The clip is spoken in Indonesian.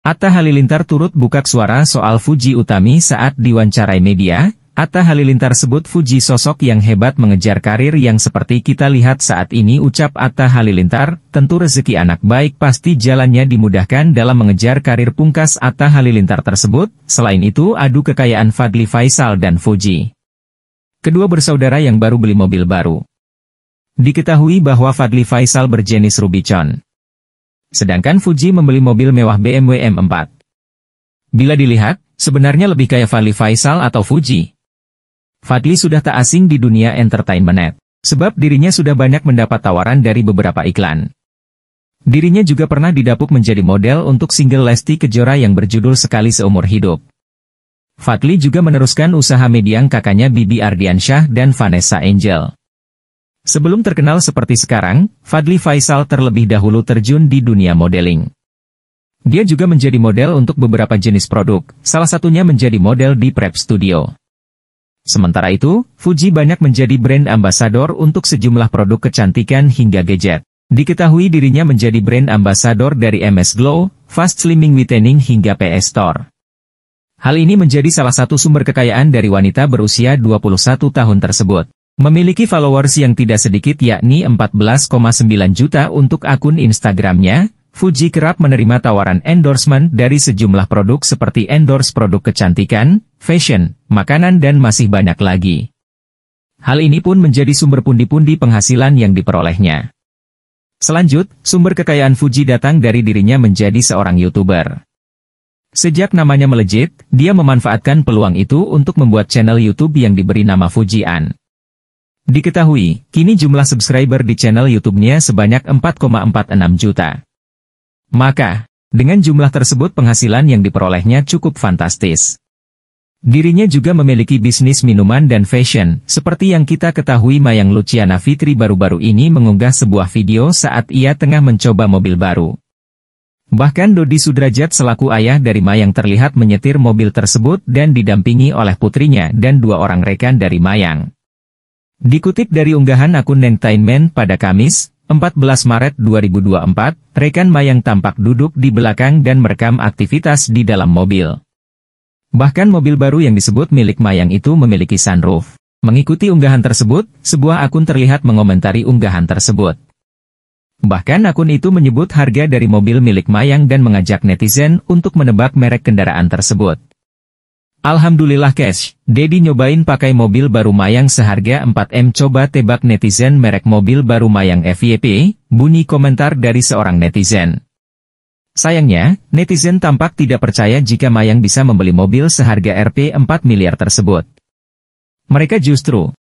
Atta Halilintar turut buka suara soal Fuji Utami saat diwawancarai media, Atta Halilintar sebut Fuji sosok yang hebat mengejar karir yang seperti kita lihat saat ini ucap Atta Halilintar, tentu rezeki anak baik pasti jalannya dimudahkan dalam mengejar karir pungkas Atta Halilintar tersebut, selain itu adu kekayaan Fadli Faisal dan Fuji. Kedua bersaudara yang baru beli mobil baru. Diketahui bahwa Fadli Faisal berjenis Rubicon. Sedangkan Fuji membeli mobil mewah BMW M4. Bila dilihat, sebenarnya lebih kaya Fadli Faisal atau Fuji. Fadli sudah tak asing di dunia entertainment. Sebab dirinya sudah banyak mendapat tawaran dari beberapa iklan. Dirinya juga pernah didapuk menjadi model untuk single Lesti Kejora yang berjudul Sekali Seumur Hidup. Fadli juga meneruskan usaha mediang kakaknya Bibi Ardiansyah dan Vanessa Angel. Sebelum terkenal seperti sekarang, Fadli Faisal terlebih dahulu terjun di dunia modeling. Dia juga menjadi model untuk beberapa jenis produk, salah satunya menjadi model di Prep Studio. Sementara itu, Fuji banyak menjadi brand ambasador untuk sejumlah produk kecantikan hingga gadget. Diketahui dirinya menjadi brand ambasador dari MS Glow, Fast Slimming Whitening hingga PS Store. Hal ini menjadi salah satu sumber kekayaan dari wanita berusia 21 tahun tersebut. Memiliki followers yang tidak sedikit yakni 14,9 juta untuk akun Instagramnya, Fuji kerap menerima tawaran endorsement dari sejumlah produk seperti endorse produk kecantikan, fashion, makanan dan masih banyak lagi. Hal ini pun menjadi sumber pundi-pundi penghasilan yang diperolehnya. Selanjut, sumber kekayaan Fuji datang dari dirinya menjadi seorang YouTuber. Sejak namanya melejit, dia memanfaatkan peluang itu untuk membuat channel YouTube yang diberi nama Fujian. Diketahui, kini jumlah subscriber di channel YouTube-nya sebanyak 4,46 juta. Maka, dengan jumlah tersebut penghasilan yang diperolehnya cukup fantastis. Dirinya juga memiliki bisnis minuman dan fashion, seperti yang kita ketahui Mayang Luciana Fitri baru-baru ini mengunggah sebuah video saat ia tengah mencoba mobil baru. Bahkan Dodi Sudrajat selaku ayah dari Mayang terlihat menyetir mobil tersebut dan didampingi oleh putrinya dan dua orang rekan dari Mayang. Dikutip dari unggahan akun Nentainment pada Kamis, 14 Maret 2024, rekan Mayang tampak duduk di belakang dan merekam aktivitas di dalam mobil. Bahkan mobil baru yang disebut milik Mayang itu memiliki sunroof. Mengikuti unggahan tersebut, sebuah akun terlihat mengomentari unggahan tersebut. Bahkan akun itu menyebut harga dari mobil milik Mayang dan mengajak netizen untuk menebak merek kendaraan tersebut. Alhamdulillah cash, Dedi nyobain pakai mobil baru Mayang seharga 4M coba tebak netizen merek mobil baru Mayang FYP, bunyi komentar dari seorang netizen. Sayangnya, netizen tampak tidak percaya jika Mayang bisa membeli mobil seharga Rp 4 miliar tersebut. Mereka justru